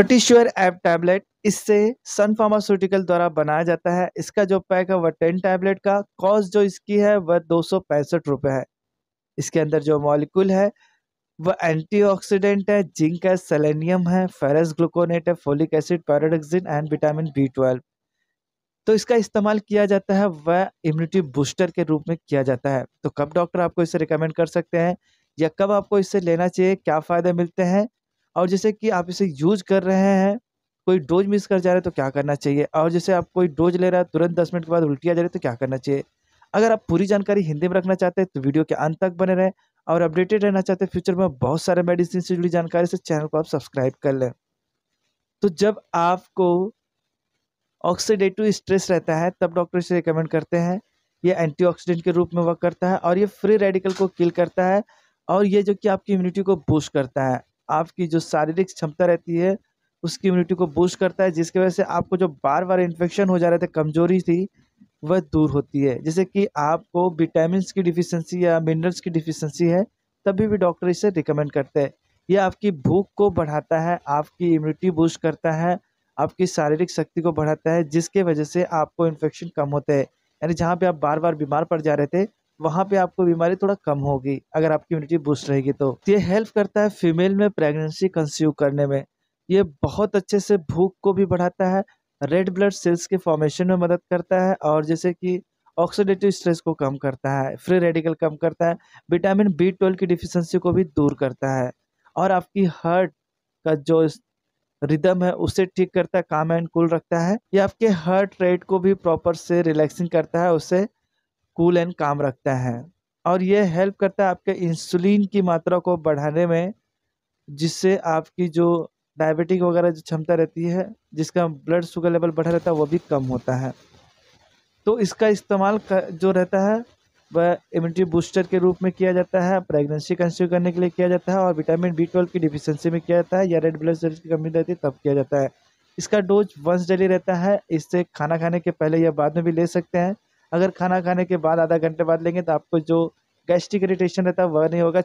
फर्टिश्योर app tablet इससे सन pharmaceutical द्वारा बनाया जाता है इसका जो पैक है वह टेन टैबलेट का कॉस्ट जो इसकी है वह दो सौ पैंसठ है इसके अंदर जो मॉलिकुल है वह एंटीऑक्सीडेंट है जिंक है सेलेनियम है फेरस ग्लूकोनेट है folic acid pyridoxine and vitamin B twelve तो इसका इस्तेमाल किया जाता है वह इम्यूनिटी बूस्टर के रूप में किया जाता है तो कब डॉक्टर आपको इसे रिकमेंड कर सकते हैं या कब आपको इसे लेना चाहिए क्या फ़ायदे मिलते हैं और जैसे कि आप इसे यूज कर रहे हैं कोई डोज मिस कर जा रहे हैं तो क्या करना चाहिए और जैसे आप कोई डोज ले रहा है तुरंत दस मिनट के बाद उल्टी आ जा रही है तो क्या करना चाहिए अगर आप पूरी जानकारी हिंदी में रखना चाहते हैं तो वीडियो के अंत तक बने रहें और अपडेटेड रहना चाहते हैं फ्यूचर में बहुत सारे मेडिसिन से जुड़ी जानकारी से चैनल को आप सब्सक्राइब कर लें तो जब आपको ऑक्सीडेटिव स्ट्रेस रहता है तब डॉक्टर इसे रिकमेंड करते हैं ये एंटीऑक्सीडेंट के रूप में वर्क करता है और ये फ्री रेडिकल को किल करता है और ये जो कि आपकी इम्यूनिटी को बूस्ट करता है आपकी जो शारीरिक क्षमता रहती है उसकी इम्यूनिटी को बूस्ट करता है जिसकी वजह से आपको जो बार बार इन्फेक्शन हो जा रहे थे कमजोरी थी वह दूर होती है जैसे कि आपको विटामिन की डिफिशेंसी या मिनरल्स की डिफिशेंसी है तभी भी डॉक्टर इसे रिकमेंड करते हैं यह आपकी भूख को बढ़ाता है आपकी इम्यूनिटी बूस्ट करता है आपकी शारीरिक शक्ति को बढ़ाता है जिसके वजह से आपको इन्फेक्शन कम होते हैं यानी जहाँ पे आप बार बार बीमार पड़ जा रहे थे वहाँ पे आपको बीमारी थोड़ा कम होगी अगर आपकी इम्यूनिटी बूस्ट रहेगी तो, तो ये हेल्प करता है फीमेल में प्रेगनेंसी कंस्यू करने में ये बहुत अच्छे से भूख को भी बढ़ाता है रेड ब्लड सेल्स के फॉर्मेशन में मदद करता है और जैसे कि ऑक्सीडेटिव स्ट्रेस को कम करता है फ्री रेडिकल कम करता है विटामिन बी ट्वेल्व की डिफिशेंसी को भी दूर करता है और आपकी हार्ट का जो रिदम है उसे ठीक करता है काम एंड कूल रखता है ये आपके हार्ट रेट को भी प्रॉपर से रिलैक्सिंग करता है उसे कूल एंड काम रखता है और यह हेल्प करता है आपके इंसुलिन की मात्रा को बढ़ाने में जिससे आपकी जो डायबिटिक वगैरह जो क्षमता रहती है जिसका ब्लड शुगर लेवल बढ़ा रहता है वो भी कम होता है तो इसका इस्तेमाल जो रहता है वह इम्यूनिटी बूस्टर के रूप में किया जाता है प्रेगनेंसी कंस्यू करने के लिए किया जाता है और विटामिन बी ट्वेल्व की डिफिशेंसी में किया जाता है या रेड ब्लड सेल्स की कमी रहती है तब किया जाता है इसका डोज वंस डेली रहता है इससे खाना खाने के पहले या बाद में भी ले सकते हैं अगर खाना खाने के बाद आधा घंटे बाद लेंगे तो आपको जो गैस्ट्रिक इरिटेशन रहता है वह नहीं होगा